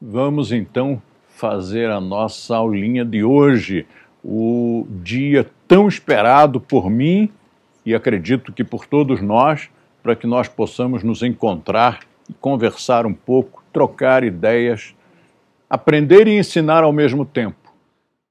Vamos então fazer a nossa aulinha de hoje, o dia tão esperado por mim e acredito que por todos nós, para que nós possamos nos encontrar e conversar um pouco, trocar ideias, aprender e ensinar ao mesmo tempo.